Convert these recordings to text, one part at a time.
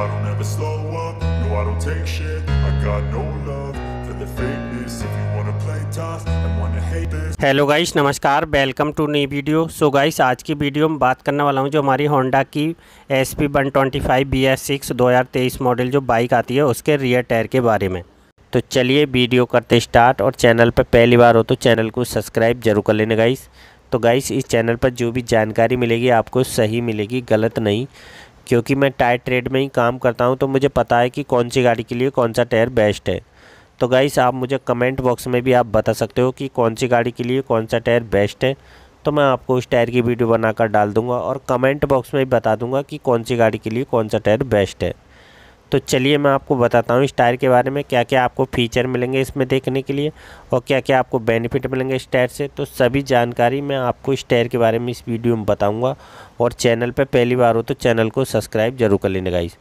I don't ever slow up, no I don't take shit I got no love for the fakeness If you wanna play tough and wanna hate this hello guys नमस्कार welcome to नई video so guys आज की video में बात करने वाला हूं जो हमारी होंडा की S P one twenty five B S six दो हज़ार तेईस मॉडल जो बाइक आती है उसके रियर टायर के बारे में तो चलिए वीडियो करते स्टार्ट और चैनल पर पहली बार हो तो चैनल को सब्सक्राइब जरूर कर लेना गाइस तो गाइस इस चैनल पर जो भी जानकारी मिलेगी आपको सही मिलेगी गलत नहीं क्योंकि मैं टायर ट्रेड में ही काम करता हूँ तो मुझे पता है कि कौन सी गाड़ी के लिए कौन सा टायर बेस्ट है तो गाइस आप मुझे कमेंट बॉक्स में भी आप बता सकते हो कि कौन सी गाड़ी के लिए कौन सा टायर बेस्ट है तो मैं आपको उस टायर की वीडियो बनाकर डाल दूंगा और कमेंट बॉक्स में भी बता दूंगा कि कौन सी गाड़ी के लिए कौन सा टायर बेस्ट है तो चलिए मैं आपको बताता हूँ इस टायर के बारे में क्या क्या आपको फीचर मिलेंगे इसमें देखने के लिए और क्या क्या आपको बेनिफिट मिलेंगे इस टायर से तो सभी जानकारी मैं आपको इस टायर के बारे में इस वीडियो में बताऊँगा और चैनल पर पहली बार हो तो चैनल को सब्सक्राइब जरूर कर लेने गाइस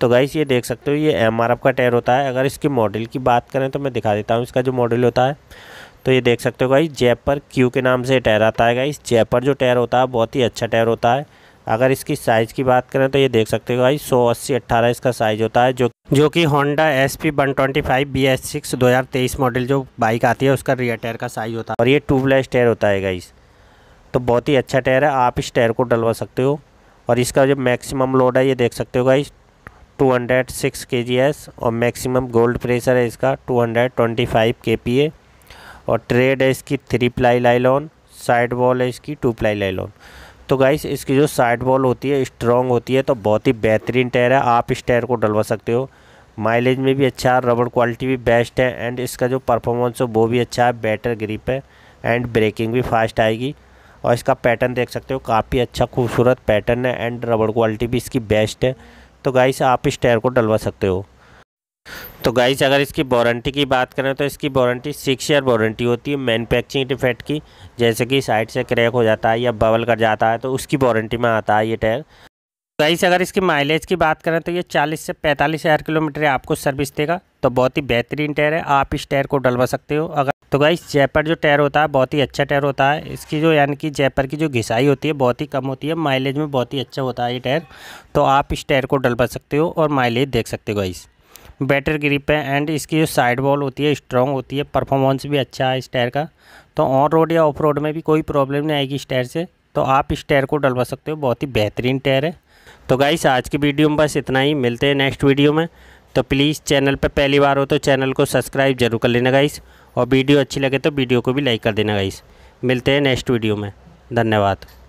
तो गाइस ये देख सकते हो ये एम का टायर होता है अगर इसके मॉडल की बात करें तो मैं दिखा देता हूँ इसका जो मॉडल होता है तो ये देख सकते हो गाइस जयपर क्यू के नाम से टायर आता है गाइस जयपर जो टायर होता है बहुत ही अच्छा टायर होता है अगर इसकी साइज़ की बात करें तो ये देख सकते हो भाई सौ अस्सी अट्ठारह इसका साइज़ होता है जो जो कि Honda S P one twenty five B S six दो हज़ार तेईस मॉडल जो बाइक आती है उसका रियर टायर का साइज़ होता है और ये ट्यूबलेस टायर होता है गाइस तो बहुत ही अच्छा टायर है आप इस टायर को डलवा सकते हो और इसका जो मैक्सिमम लोड है ये देख सकते हो गाइस 206 एस और मैक्सिमम गोल्ड प्रेशर है इसका 225 ए और ट्रेड है इसकी three ply nylon side wall है इसकी टू प्लाई लाइलॉन तो गाइस इसकी जो साइड बॉल होती है स्ट्रॉन्ग होती है तो बहुत ही बेहतरीन टायर है आप इस टायर को डलवा सकते हो माइलेज में भी अच्छा है रबड़ क्वालिटी भी बेस्ट है एंड इसका जो परफॉर्मेंस है वो भी अच्छा है बेटर ग्रिप है एंड ब्रेकिंग भी फास्ट आएगी और इसका पैटर्न देख सकते हो काफ़ी अच्छा खूबसूरत पैटर्न है एंड रबड़ क्वालिटी भी इसकी बेस्ट है तो गाइस आप इस टायर को डलवा सकते हो तो गाइस अगर इसकी वारंटी की बात करें तो इसकी वारंटी सिक्स ईयर वारंटी होती है मैनुफैक्चरिंग डिफेक्ट की जैसे कि साइड से क्रैक हो जाता है या बबल कर जाता है तो उसकी वारंटी में आता है ये टैग गाइस अगर इसकी माइलेज की बात करें तो ये 40 से पैंतालीस हज़ार किलोमीटर आपको सर्विस देगा तो बहुत ही बेहतरीन टायर है आप इस टायर को डलवा सकते हो अगर तो गाइस जयपर जो टायर होता है बहुत ही अच्छा टायर होता है इसकी जो यानी कि जयपर की जो घिसाई होती है बहुत ही कम होती है माइलेज में बहुत ही अच्छा होता है ये टायर तो आप इस टायर को डलवा सकते हो और माइलेज देख सकते हो गाइस बेटर ग्रिप है एंड इसकी जो साइड बॉल होती है स्ट्रॉन्ग होती है परफॉर्मेंस भी अच्छा है इस टायर का तो ऑन रोड या ऑफ रोड में भी कोई प्रॉब्लम नहीं आएगी इस टायर से तो आप इस टायर को डलवा सकते हो बहुत ही बेहतरीन टायर है तो गाइस आज की वीडियो में बस इतना ही मिलते हैं नेक्स्ट वीडियो में तो प्लीज़ चैनल पर पहली बार हो तो चैनल को सब्सक्राइब जरूर कर लेना गाइस और वीडियो अच्छी लगे तो वीडियो को भी लाइक कर देना गाइस मिलते हैं नेक्स्ट वीडियो में धन्यवाद